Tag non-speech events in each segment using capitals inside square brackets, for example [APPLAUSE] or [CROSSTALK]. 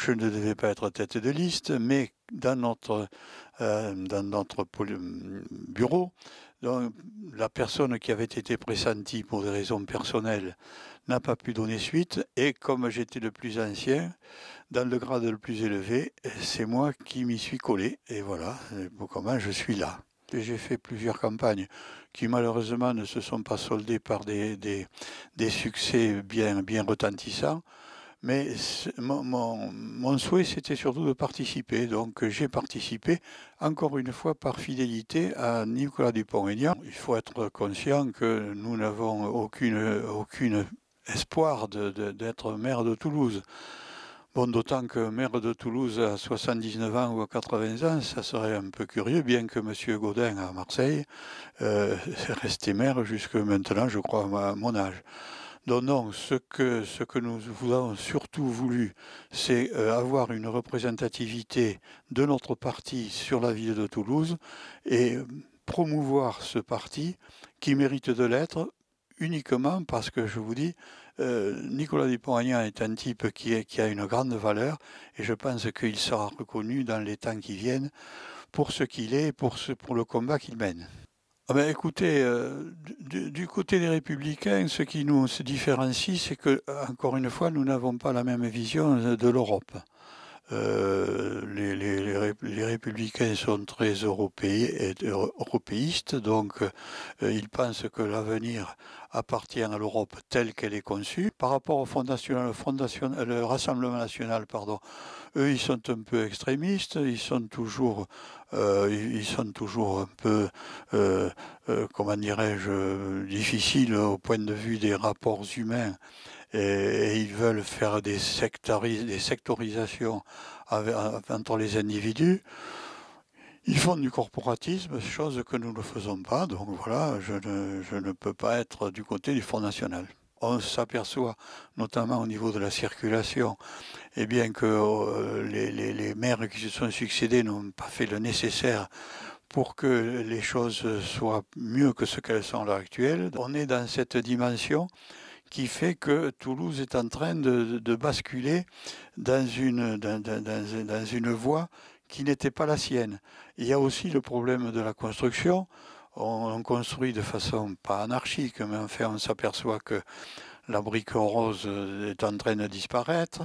je ne devais pas être tête de liste, mais dans notre, notre bureau, la personne qui avait été pressentie pour des raisons personnelles n'a pas pu donner suite, et comme j'étais le plus ancien, dans le grade le plus élevé, c'est moi qui m'y suis collé, et voilà comment je suis là. J'ai fait plusieurs campagnes qui malheureusement ne se sont pas soldées par des, des, des succès bien, bien retentissants. Mais mon, souhait, c'était surtout de participer. Donc j'ai participé, encore une fois, par fidélité à Nicolas Dupont-Aignan. Il faut être conscient que nous n'avons aucun espoir d'être maire de Toulouse. Bon, d'autant que maire de Toulouse à 79 ans ou à 80 ans, ça serait un peu curieux, bien que M. Gaudin à Marseille euh, [LAUGHS] resté maire jusque maintenant, je crois, à mon âge. Donc non, ce que, ce que nous avons surtout voulu, c'est euh, avoir une représentativité de notre parti sur la ville de Toulouse et euh, promouvoir ce parti qui mérite de l'être uniquement parce que je vous dis, euh, Nicolas Dupont-Aignan est un type qui, qui, a une grande valeur et je pense qu'il sera reconnu dans les temps qui viennent pour ce qu'il est et pour, ce, pour le combat qu'il mène. Ah ben, écoutez, euh, du, côté des républicains, ce qui nous différencie, c'est que, euh, encore une fois, nous n'avons pas la même vision de l'Europe. Euh, les, républicains sont très euh, européistes, donc euh, ils pensent que l'avenir appartient à l'Europe telle qu'elle est conçue. Par rapport au Rassemblement National, pardon, eux, ils sont un peu extrémistes, ils sont toujours, ils sont toujours un peu, comment dirais-je, difficiles au point de vue des rapports humains et, ils veulent faire des, des sectorisations avec, entre les individus. Ils font du corporatisme, chose que nous ne faisons pas. Donc voilà, je ne, peux pas être du côté du Front National. On s'aperçoit, notamment au niveau de la circulation, et eh bien que euh, les, les maires qui se sont succédés n'ont pas fait le nécessaire pour que les choses soient mieux que ce qu'elles sont à l'heure actuelle. On est dans cette dimension qui fait que Toulouse est en train de, basculer dans une, dans, une voie qui n'était pas la sienne. Il y a aussi le problème de la construction. On, construit de façon pas anarchique, mais enfin on s'aperçoit que la brique rose est en train de disparaître.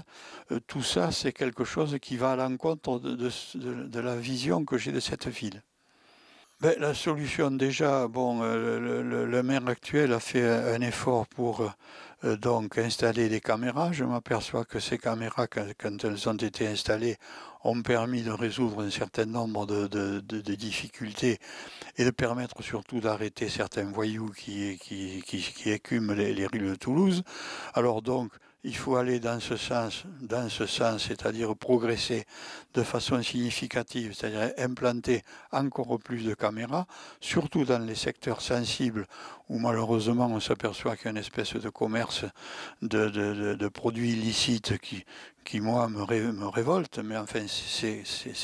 Euh, tout ça, c'est quelque chose qui va à l'encontre de la vision que j'ai de cette ville. Ben, la solution, déjà, bon, euh, le, maire actuel a fait un, effort pour euh, euh, donc installer des caméras. Je m'aperçois que ces caméras, quand, elles ont été installées, ont permis de résoudre un certain nombre de, difficultés et de permettre surtout d'arrêter certains voyous qui, qui, qui, écument les rues de Toulouse. Alors donc, il faut aller dans ce sens, dans ce sens, c'est-à-dire progresser de façon significative, c'est-à-dire implanter encore plus de caméras, surtout dans les secteurs sensibles où malheureusement on s'aperçoit qu'il y a une espèce de commerce de, de produits illicites qui, qui, moi, me, révolte, mais enfin, c'est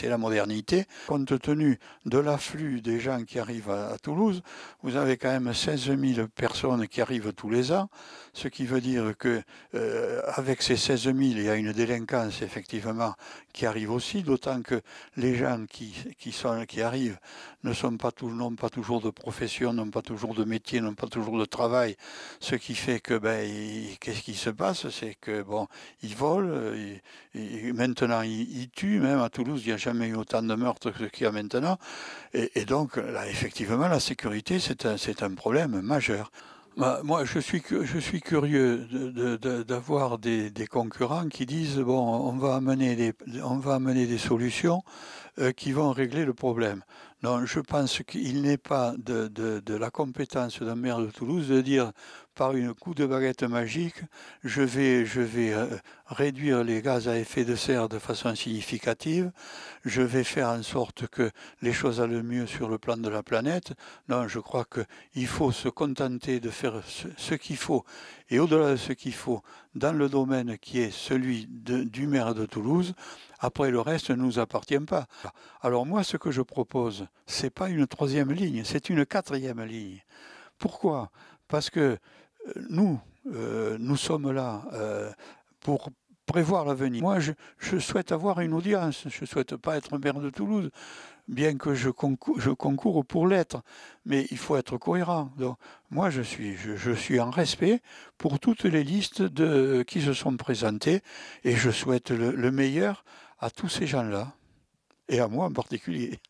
la modernité. Compte tenu de l'afflux des gens qui arrivent à, Toulouse, vous avez quand même 16 000 personnes qui arrivent tous les ans, ce qui veut dire que euh, avec ces 16 000, il y a une délinquance, effectivement, qui arrive aussi, d'autant que les gens qui, sont, qui arrivent ne sont pas n'ont pas toujours de profession, n'ont pas toujours de métier, n'ont pas toujours de travail. Ce qui fait que, ben, qu'est-ce qui se passe C'est que, bon, ils volent, euh, maintenant ils, tuent, même à Toulouse, il n'y a jamais eu autant de meurtres que qu'il y a maintenant. Et, donc, là, effectivement, la sécurité, c'est un, c'est un problème majeur. Bah, moi, je suis, je suis curieux d'avoir des, des, concurrents qui disent bon, on va amener des, on va amener des solutions euh, qui vont régler le problème. Non, je pense qu'il n'est pas de, la compétence d'un maire de Toulouse de dire par une coup de baguette magique, je vais, euh, réduire les gaz à effet de serre de façon significative, je vais faire en sorte que les choses aillent mieux sur le plan de la planète. Non, je crois qu'il faut se contenter de faire ce, qu'il faut, et au-delà de ce qu'il faut, dans le domaine qui est celui du maire de Toulouse, après le reste ne nous appartient pas. Alors moi, ce que je propose, n'est pas une troisième ligne, c'est une quatrième ligne. Pourquoi parce que euh, nous, euh, nous sommes là euh, pour prévoir l'avenir. Moi, je, souhaite avoir une audience. Je ne souhaite pas être maire de Toulouse, bien que je, je concours pour l'être. Mais il faut être cohérent. Donc, moi, je suis, je, suis en respect pour toutes les listes qui se sont présentées et je souhaite le meilleur à tous ces gens-là et à moi en particulier.